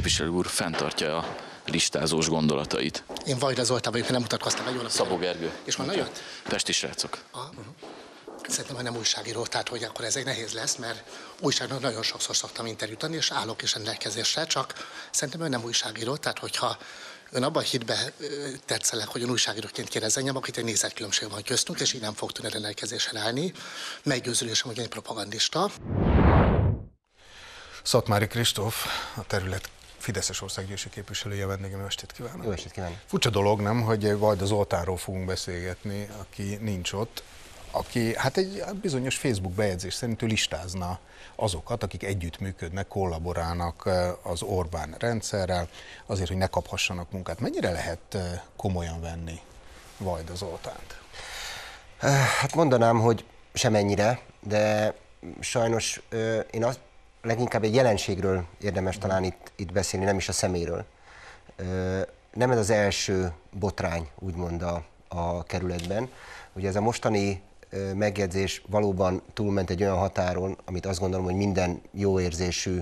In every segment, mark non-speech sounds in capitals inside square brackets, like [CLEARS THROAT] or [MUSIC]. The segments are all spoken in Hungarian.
képviselő úr fenntartja a listázós gondolatait. Én Vajra Zoltán vagyok, nem mutatkoztam egy olyan. Szabó Gergő. És honnan jött? Pesti srácok. Aha. Uh-huh. Szerintem, hogy nem újságíró, tehát hogy akkor ez egy nehéz lesz, mert újságnak nagyon sokszor szoktam interjút adni, és állok is rendelkezésre, csak szerintem ő nem újságíró, tehát hogyha ön abban hitbe tetszelek, hogy ön újságíróként kérdezzen, akkor itt egy nézetkülönbség van köztünk, és így nem fog tudni rendelkezésre állni. Meggyőződésem, hogy egy propagandista. Szatmári Kristóf, a terület Fideszes országgyűlési képviselője vendégem, estét kívánok. Jó estét kívánok. Furcsa dolog, nem, hogy Vajda Zoltánról fogunk beszélgetni, aki nincs ott, aki hát egy bizonyos Facebook bejegyzés szerint ő listázna azokat, akik együttműködnek, kollaborálnak eh, az Orbán rendszerrel, azért, hogy ne kaphassanak munkát. Mennyire lehet eh, komolyan venni Vajda Zoltánt? Eh, hát mondanám, hogy semennyire, de sajnos én azt leginkább egy jelenségről érdemes talán itt, itt beszélni, nem is a szeméről. Nem ez az első botrány, úgymond a, a kerületben. Ugye ez a mostani megjegyzés valóban túlment egy olyan határon, amit azt gondolom, hogy minden jó érzésű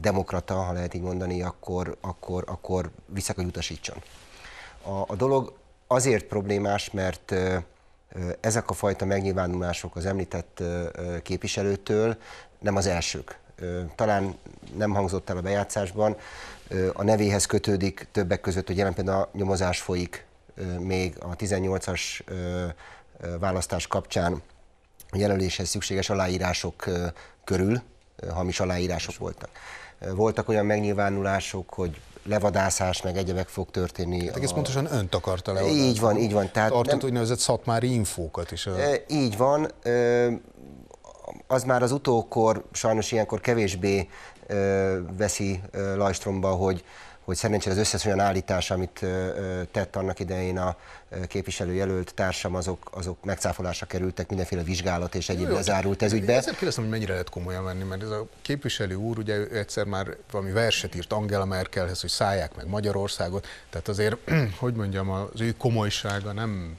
demokrata, ha lehet így mondani, akkor, akkor, akkor vissza kell utasítson. A, a dolog azért problémás, mert ezek a fajta megnyilvánulások az említett képviselőtől nem az elsők. Talán nem hangzott el a bejátszásban, a nevéhez kötődik többek között, hogy jelen például a nyomozás folyik még a 18-as választás kapcsán jelöléshez szükséges aláírások körül, hamis aláírások voltak. Voltak olyan megnyilvánulások, hogy levadászás, meg egyebek fog történni. Hát egész a... pontosan önt akarta levadászani. Így van, így van. Tehát Tartott nem... úgynevezett szatmári infókat is. A... Így van az már az utókor sajnos ilyenkor kevésbé ö, veszi ö, lajstromba, hogy, hogy szerencsére az összes olyan állítás, amit ö, tett annak idején a képviselőjelölt társam, azok, azok megcáfolásra kerültek, mindenféle vizsgálat és egyéb lezárult ez ügybe. Ezért kérdeztem, hogy mennyire lehet komolyan venni, mert ez a képviselő úr ugye ő egyszer már valami verset írt Angela Merkelhez, hogy szállják meg Magyarországot, tehát azért, [CLEARS THROAT] hogy mondjam, az ő komolysága nem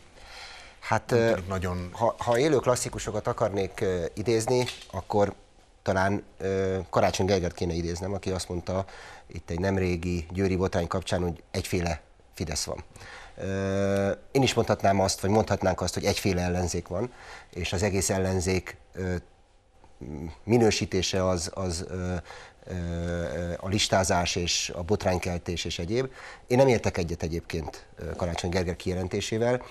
Hát nagyon... ha, ha élő klasszikusokat akarnék idézni, akkor talán ö, Karácsony Gergert kéne idéznem, aki azt mondta itt egy nemrégi Győri botrány kapcsán, hogy egyféle Fidesz van. én is mondhatnám azt, vagy mondhatnánk azt, hogy egyféle ellenzék van, és az egész ellenzék minősítése az, az ö, a listázás és a botránykeltés és egyéb. Én nem értek egyet egyébként Karácsony Gerger kijelentésével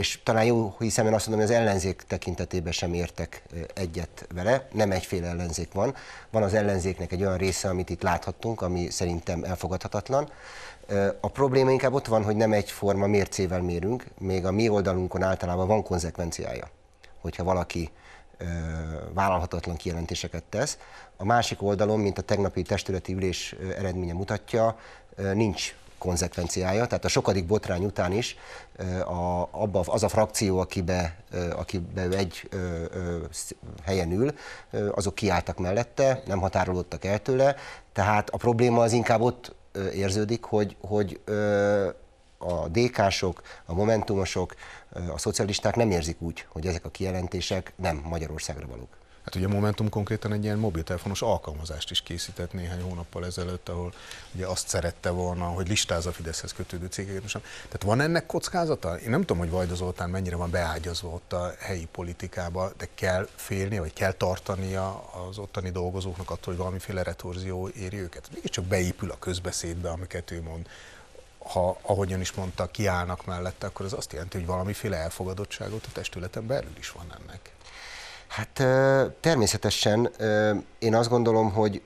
és talán jó hiszemben azt mondom, hogy az ellenzék tekintetében sem értek egyet vele, nem egyféle ellenzék van. Van az ellenzéknek egy olyan része, amit itt láthattunk, ami szerintem elfogadhatatlan. A probléma inkább ott van, hogy nem egyforma mércével mérünk, még a mi oldalunkon általában van konzekvenciája, hogyha valaki vállalhatatlan kijelentéseket tesz. A másik oldalon, mint a tegnapi testületi ülés eredménye mutatja, nincs konzekvenciája. Tehát a sokadik botrány után is a, abba, az a frakció, akibe, akibe ő egy ö, ö, helyen ül, azok kiálltak mellette, nem határolódtak el tőle. Tehát a probléma az inkább ott érződik, hogy, hogy ö, a DK-sok, a Momentumosok, a szocialisták nem érzik úgy, hogy ezek a kijelentések nem Magyarországra valók. Hát ugye Momentum konkrétan egy ilyen mobiltelefonos alkalmazást is készített néhány hónappal ezelőtt, ahol ugye azt szerette volna, hogy listázza a Fideszhez kötődő cégeket. Tehát van ennek kockázata? Én nem tudom, hogy Vajda Zoltán mennyire van beágyazva ott a helyi politikába, de kell félni, vagy kell tartania az ottani dolgozóknak attól, hogy valamiféle retorzió éri őket. Mégiscsak beépül a közbeszédbe, amiket ő mond ha, ahogyan is mondta, kiállnak mellette, akkor az azt jelenti, hogy valamiféle elfogadottságot a testületen belül is van ennek. Hát természetesen én azt gondolom, hogy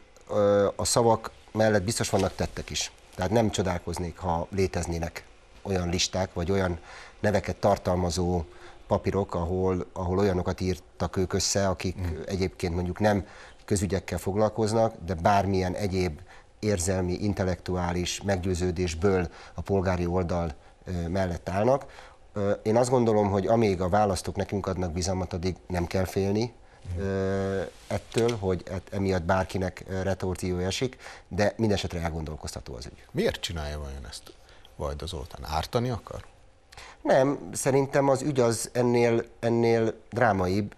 a szavak mellett biztos vannak tettek is. Tehát nem csodálkoznék, ha léteznének olyan listák, vagy olyan neveket tartalmazó papírok, ahol, ahol olyanokat írtak ők össze, akik mm. egyébként mondjuk nem közügyekkel foglalkoznak, de bármilyen egyéb érzelmi, intellektuális meggyőződésből a polgári oldal mellett állnak. Én azt gondolom, hogy amíg a választók nekünk adnak bizalmat, addig nem kell félni ettől, hogy emiatt bárkinek retorzió esik, de mindesetre elgondolkoztató az ügy. Miért csinálja vajon ezt Vajda Zoltán? Ártani akar? Nem, szerintem az ügy az ennél, ennél drámaibb.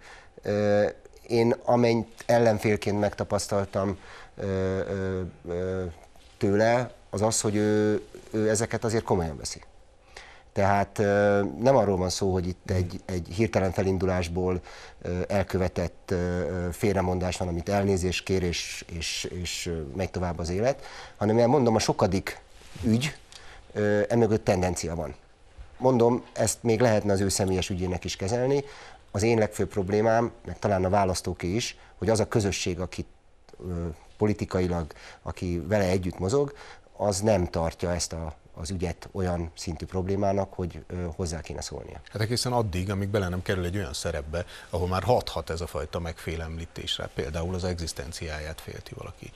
Én amennyit ellenfélként megtapasztaltam tőle, az az, hogy ő, ő ezeket azért komolyan veszi. Tehát nem arról van szó, hogy itt egy, egy hirtelen felindulásból elkövetett félremondás van, amit elnézés kér, és, és, és megy tovább az élet, hanem mondom, a sokadik ügy, emögött tendencia van. Mondom, ezt még lehetne az ő személyes ügyének is kezelni. Az én legfőbb problémám, meg talán a választóké is, hogy az a közösség, akit politikailag, aki vele együtt mozog, az nem tartja ezt a az ügyet olyan szintű problémának, hogy hozzá kéne szólnia. Hát egészen addig, amíg bele nem kerül egy olyan szerepbe, ahol már hathat ez a fajta megfélemlítésre, például az egzisztenciáját félti valaki.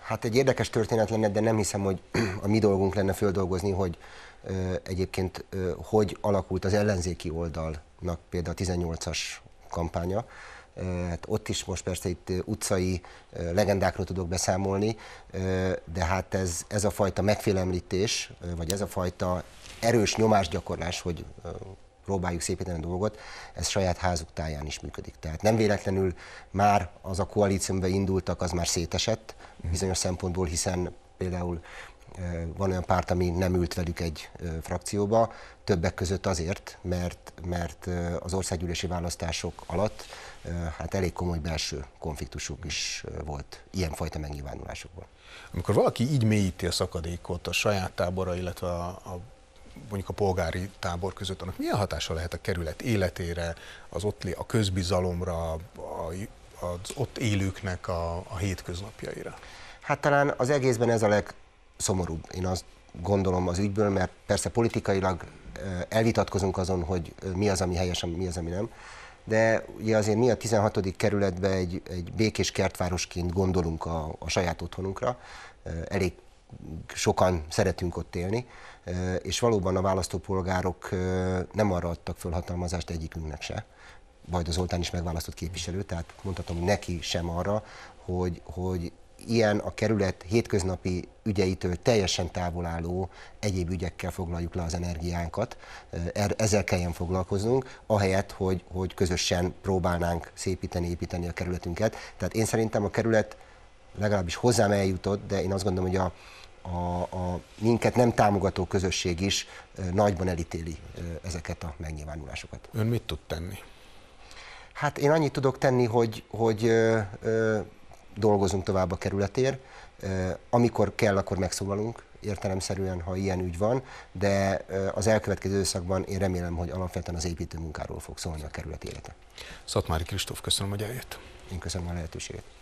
Hát egy érdekes történet lenne, de nem hiszem, hogy [CLEARS THROAT] a mi dolgunk lenne földolgozni, hogy egyébként hogy alakult az ellenzéki oldalnak például a 18-as kampánya hát ott is most persze itt utcai legendákról tudok beszámolni, de hát ez, ez a fajta megfélemlítés, vagy ez a fajta erős nyomásgyakorlás, hogy próbáljuk szépíteni a dolgot, ez saját házuk táján is működik. Tehát nem véletlenül már az a koalícióban indultak, az már szétesett mhm. bizonyos szempontból, hiszen például van olyan párt, ami nem ült velük egy frakcióba, többek között azért, mert, mert az országgyűlési választások alatt hát elég komoly belső konfliktusuk is volt ilyenfajta megnyilvánulásokból. Amikor valaki így mélyíti a szakadékot a saját tábora, illetve a, a mondjuk a polgári tábor között, annak milyen hatása lehet a kerület életére, az ott a közbizalomra, a, az ott élőknek a, a hétköznapjaira? Hát talán az egészben ez a leg, szomorúbb. Én azt gondolom az ügyből, mert persze politikailag elvitatkozunk azon, hogy mi az, ami helyes, mi az, ami nem. De ugye azért mi a 16. kerületben egy, egy békés kertvárosként gondolunk a, a saját otthonunkra. Elég sokan szeretünk ott élni, és valóban a választópolgárok nem arra adtak föl hatalmazást egyikünknek se. Vajda Zoltán is megválasztott képviselő, tehát mondhatom neki sem arra, hogy, hogy ilyen a kerület hétköznapi ügyeitől teljesen távol álló egyéb ügyekkel foglaljuk le az energiánkat, er-, ezzel kelljen foglalkoznunk, ahelyett, hogy, hogy közösen próbálnánk szépíteni, építeni a kerületünket. Tehát én szerintem a kerület legalábbis hozzám eljutott, de én azt gondolom, hogy a, a, a minket nem támogató közösség is nagyban elítéli ezeket a megnyilvánulásokat. Ön mit tud tenni? Hát én annyit tudok tenni, hogy, hogy ö, ö, dolgozunk tovább a kerületér. Amikor kell, akkor megszólalunk, értelemszerűen, ha ilyen ügy van, de az elkövetkező időszakban én remélem, hogy alapvetően az építő munkáról fog szólni a kerület élete. Szatmári Kristóf, köszönöm, hogy eljött. Én köszönöm a lehetőséget.